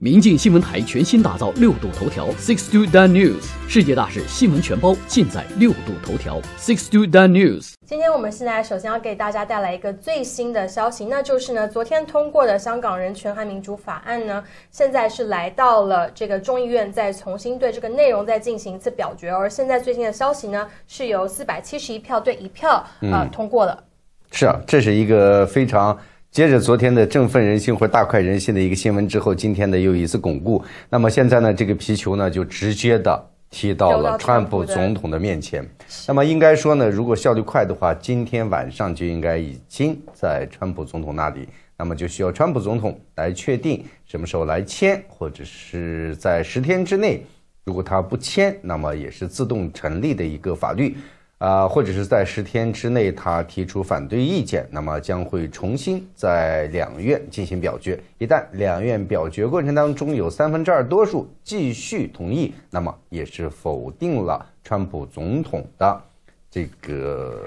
明镜新闻台全新打造六度头条 Six Two Dan News，世界大事新闻全包，尽在六度头条 Six Two Dan News。今天，我们现在首先要给大家带来一个最新的消息，那就是呢，昨天通过的《香港人权和民主法案》呢，现在是来到了这个众议院，再重新对这个内容再进行一次表决。而现在最新的消息呢，是由四百七十一票对一票啊通过了。是啊，这是一个非常。接着昨天的振奋人心或大快人心的一个新闻之后，今天呢又一次巩固。那么现在呢，这个皮球呢就直接的踢到了川普总统的面前。那么应该说呢，如果效率快的话，今天晚上就应该已经在川普总统那里。那么就需要川普总统来确定什么时候来签，或者是在十天之内，如果他不签，那么也是自动成立的一个法律。啊，或者是在十天之内他提出反对意见，那么将会重新在两院进行表决。一旦两院表决过程当中有三分之二多数继续同意，那么也是否定了川普总统的这个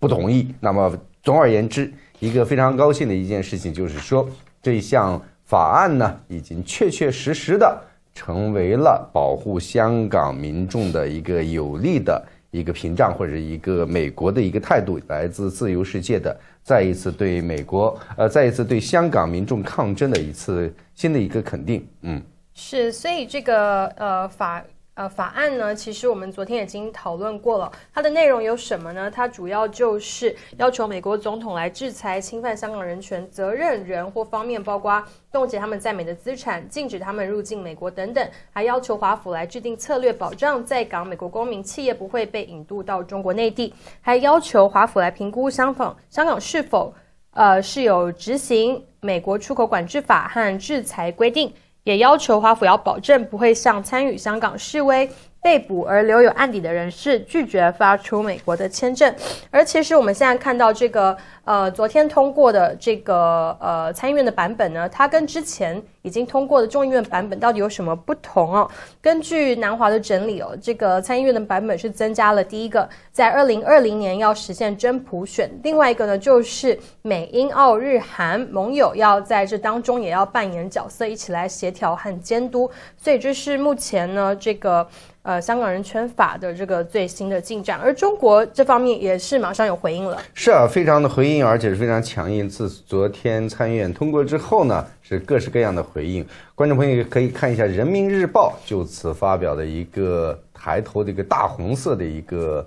不同意。那么总而言之，一个非常高兴的一件事情就是说，这项法案呢已经确确实实的成为了保护香港民众的一个有力的。一个屏障，或者一个美国的一个态度，来自自由世界的再一次对美国，呃，再一次对香港民众抗争的一次新的一个肯定，嗯，是，所以这个呃法。呃，法案呢？其实我们昨天已经讨论过了。它的内容有什么呢？它主要就是要求美国总统来制裁侵犯香港人权责任人或方面，包括冻结他们在美的资产，禁止他们入境美国等等。还要求华府来制定策略，保障在港美国公民企业不会被引渡到中国内地。还要求华府来评估香港香港是否呃是有执行美国出口管制法和制裁规定。也要求华府要保证不会向参与香港示威被捕而留有案底的人士拒绝发出美国的签证。而其实我们现在看到这个，呃，昨天通过的这个，呃，参议院的版本呢，它跟之前。已经通过的众议院版本到底有什么不同哦？根据南华的整理哦，这个参议院的版本是增加了第一个，在二零二零年要实现真普选；另外一个呢，就是美、英、澳、日、韩盟友要在这当中也要扮演角色，一起来协调和监督。所以这是目前呢这个呃香港人权法的这个最新的进展。而中国这方面也是马上有回应了，是啊，非常的回应，而且是非常强硬。自昨天参议院通过之后呢，是各式各样的回。回应观众朋友可以看一下《人民日报》就此发表的一个抬头的一个大红色的一个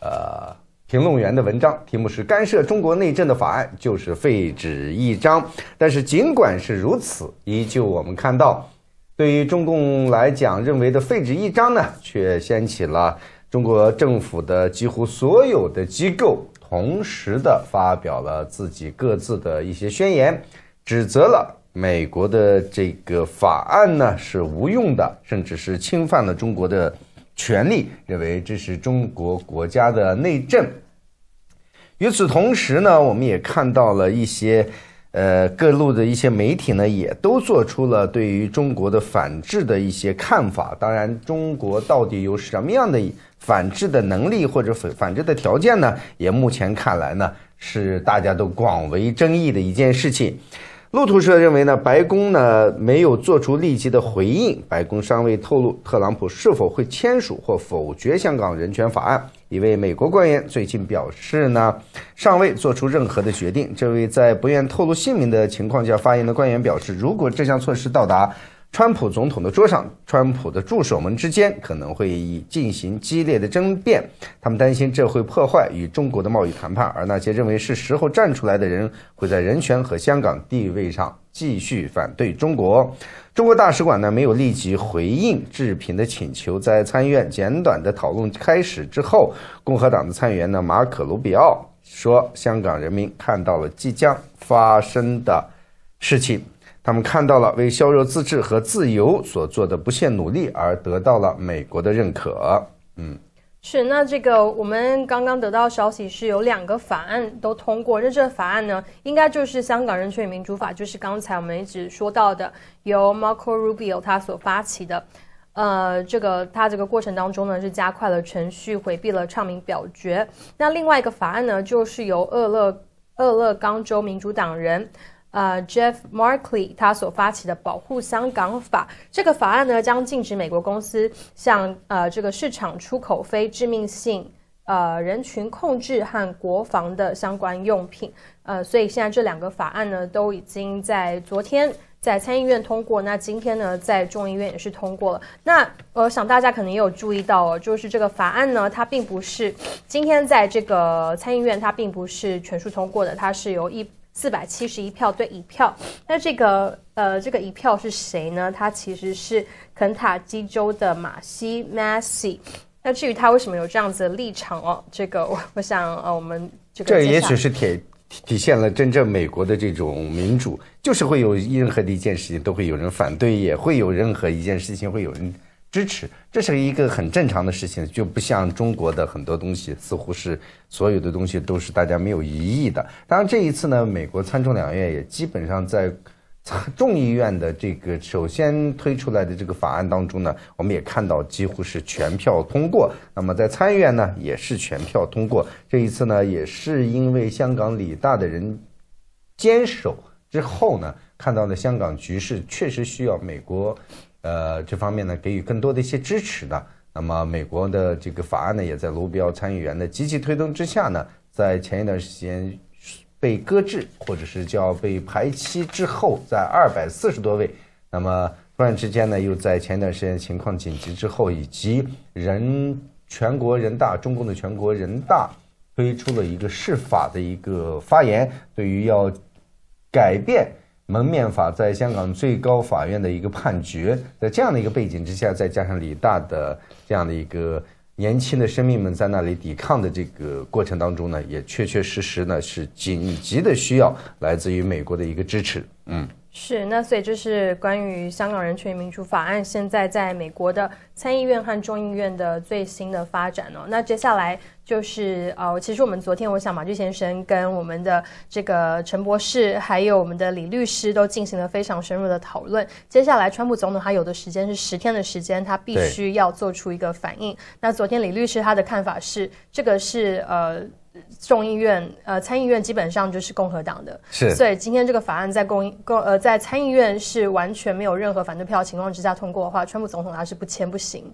呃评论员的文章，题目是“干涉中国内政的法案就是废纸一张”。但是尽管是如此，依旧我们看到，对于中共来讲认为的废纸一张呢，却掀起了中国政府的几乎所有的机构同时的发表了自己各自的一些宣言，指责了。美国的这个法案呢是无用的，甚至是侵犯了中国的权利，认为这是中国国家的内政。与此同时呢，我们也看到了一些，呃，各路的一些媒体呢也都做出了对于中国的反制的一些看法。当然，中国到底有什么样的反制的能力或者反反制的条件呢？也目前看来呢，是大家都广为争议的一件事情。路透社认为呢，白宫呢没有做出立即的回应，白宫尚未透露特朗普是否会签署或否决香港人权法案。一位美国官员最近表示呢，尚未做出任何的决定。这位在不愿透露姓名的情况下发言的官员表示，如果这项措施到达。川普总统的桌上，川普的助手们之间可能会进行激烈的争辩。他们担心这会破坏与中国的贸易谈判，而那些认为是时候站出来的人会在人权和香港地位上继续反对中国。中国大使馆呢没有立即回应志平的请求。在参议院简短的讨论开始之后，共和党的参议员呢马可·卢比奥说：“香港人民看到了即将发生的事情。”他们看到了为削弱自治和自由所做的不懈努力，而得到了美国的认可。嗯，是那这个我们刚刚得到消息是有两个法案都通过，认证法案呢，应该就是《香港人权与民主法》，就是刚才我们一直说到的，由 Marco Rubio 他所发起的。呃，这个他这个过程当中呢，是加快了程序，回避了唱名表决。那另外一个法案呢，就是由厄勒厄勒冈州民主党人。呃，Jeff Markley 他所发起的保护香港法这个法案呢，将禁止美国公司向呃这个市场出口非致命性呃人群控制和国防的相关用品。呃，所以现在这两个法案呢，都已经在昨天在参议院通过，那今天呢在众议院也是通过了。那我想大家可能也有注意到，哦，就是这个法案呢，它并不是今天在这个参议院它并不是全数通过的，它是由一。四百七十一票对一票，那这个呃，这个一票是谁呢？他其实是肯塔基州的马西 m a s s i 那至于他为什么有这样子的立场哦，这个我 我想呃，我们这也许是体体现了真正美国的这种民主，就是会有任何的一件事情都会有人反对，也会有任何一件事情会有人。支持，这是一个很正常的事情，就不像中国的很多东西，似乎是所有的东西都是大家没有疑义的。当然这一次呢，美国参众两院也基本上在众议院的这个首先推出来的这个法案当中呢，我们也看到几乎是全票通过。那么在参议院呢，也是全票通过。这一次呢，也是因为香港理大的人坚守之后呢，看到了香港局势确实需要美国。呃，这方面呢，给予更多的一些支持的。那么，美国的这个法案呢，也在卢比奥参议员的积极推动之下呢，在前一段时间被搁置，或者是叫被排期之后，在二百四十多位，那么突然之间呢，又在前一段时间情况紧急之后，以及人全国人大中共的全国人大推出了一个释法的一个发言，对于要改变。门面法在香港最高法院的一个判决，在这样的一个背景之下，再加上李大的这样的一个年轻的生命们在那里抵抗的这个过程当中呢，也确确实实呢是紧急的需要来自于美国的一个支持，嗯。是，那所以这是关于香港人权与民主法案现在在美国的参议院和众议院的最新的发展哦。那接下来就是呃，其实我们昨天我想马俊先生跟我们的这个陈博士还有我们的李律师都进行了非常深入的讨论。接下来川普总统他有的时间是十天的时间，他必须要做出一个反应。那昨天李律师他的看法是，这个是呃。众议院呃参议院基本上就是共和党的，是，所以今天这个法案在共议共呃在参议院是完全没有任何反对票情况之下通过的话，川普总统他是不签不行。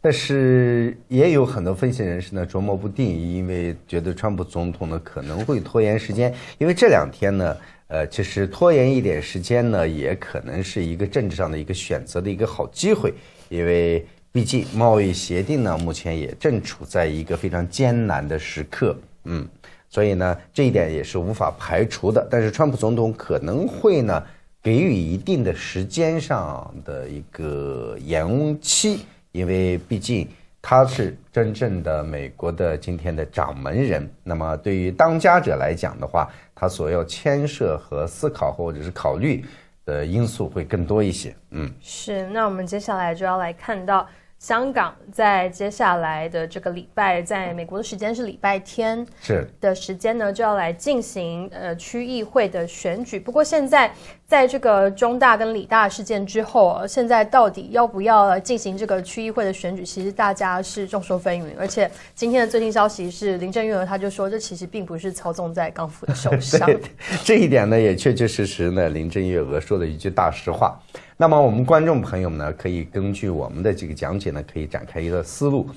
但是也有很多分析人士呢琢磨不定，因为觉得川普总统呢可能会拖延时间，因为这两天呢呃其实拖延一点时间呢，也可能是一个政治上的一个选择的一个好机会，因为毕竟贸易协定呢目前也正处在一个非常艰难的时刻。嗯，所以呢，这一点也是无法排除的。但是，川普总统可能会呢给予一定的时间上的一个延期，因为毕竟他是真正的美国的今天的掌门人。那么，对于当家者来讲的话，他所要牵涉和思考或者是考虑的因素会更多一些。嗯，是。那我们接下来就要来看到。香港在接下来的这个礼拜，在美国的时间是礼拜天，是的时间呢就要来进行呃区议会的选举。不过现在在这个中大跟理大事件之后，现在到底要不要进行这个区议会的选举，其实大家是众说纷纭。而且今天的最新消息是林郑月娥，她就说这其实并不是操纵在港府的手上。这一点呢也确确实实呢，林郑月娥说了一句大实话。那么我们观众朋友们呢，可以根据我们的这个讲解呢，可以展开一个思路。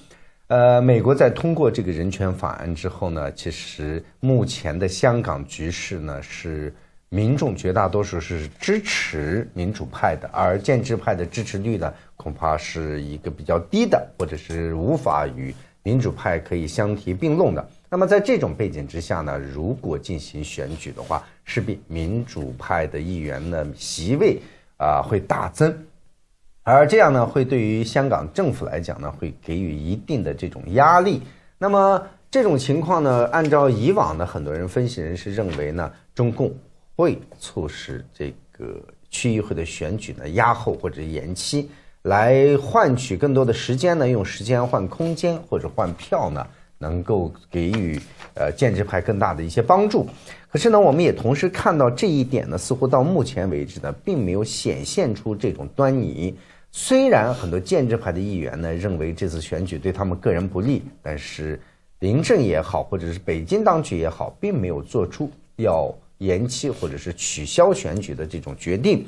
呃，美国在通过这个人权法案之后呢，其实目前的香港局势呢，是民众绝大多数是支持民主派的，而建制派的支持率呢，恐怕是一个比较低的，或者是无法与民主派可以相提并论的。那么在这种背景之下呢，如果进行选举的话，势必民主派的议员呢席位。啊，会大增，而这样呢，会对于香港政府来讲呢，会给予一定的这种压力。那么这种情况呢，按照以往的很多人分析人士认为呢，中共会促使这个区议会的选举呢压后或者延期，来换取更多的时间呢，用时间换空间或者换票呢。能够给予呃建制派更大的一些帮助，可是呢，我们也同时看到这一点呢，似乎到目前为止呢，并没有显现出这种端倪。虽然很多建制派的议员呢认为这次选举对他们个人不利，但是林郑也好，或者是北京当局也好，并没有做出要延期或者是取消选举的这种决定。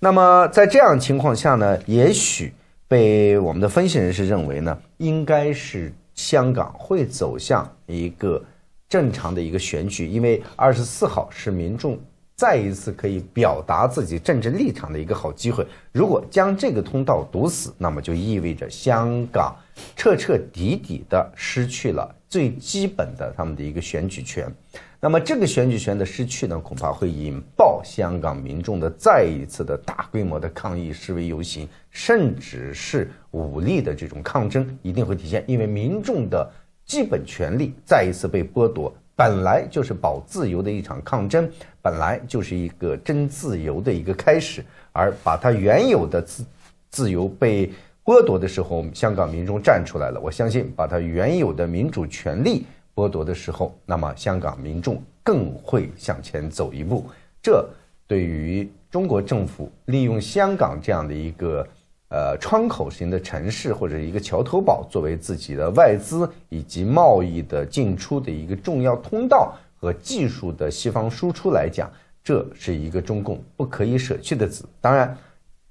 那么在这样情况下呢，也许被我们的分析人士认为呢，应该是。香港会走向一个正常的一个选举，因为二十四号是民众再一次可以表达自己政治立场的一个好机会。如果将这个通道堵死，那么就意味着香港彻彻底底的失去了。最基本的他们的一个选举权，那么这个选举权的失去呢，恐怕会引爆香港民众的再一次的大规模的抗议、示威、游行，甚至是武力的这种抗争，一定会体现，因为民众的基本权利再一次被剥夺，本来就是保自由的一场抗争，本来就是一个争自由的一个开始，而把它原有的自自由被。剥夺的时候，香港民众站出来了。我相信，把他原有的民主权利剥夺的时候，那么香港民众更会向前走一步。这对于中国政府利用香港这样的一个呃窗口型的城市或者一个桥头堡，作为自己的外资以及贸易的进出的一个重要通道和技术的西方输出来讲，这是一个中共不可以舍去的子。当然，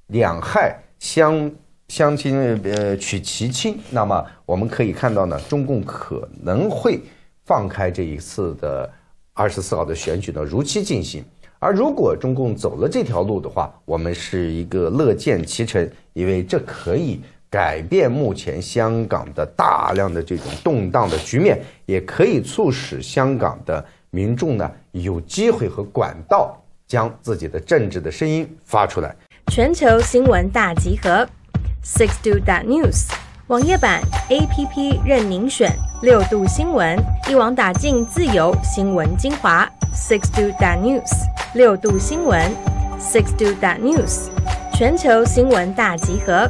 两害相。相亲呃，娶其亲。那么我们可以看到呢，中共可能会放开这一次的二十四号的选举呢，如期进行。而如果中共走了这条路的话，我们是一个乐见其成，因为这可以改变目前香港的大量的这种动荡的局面，也可以促使香港的民众呢有机会和管道将自己的政治的声音发出来。全球新闻大集合。Sixtwo that news，网页版、APP 任您选，六度新闻一网打尽，自由新闻精华。Sixtwo that news，六度新闻。Sixtwo that news，全球新闻大集合。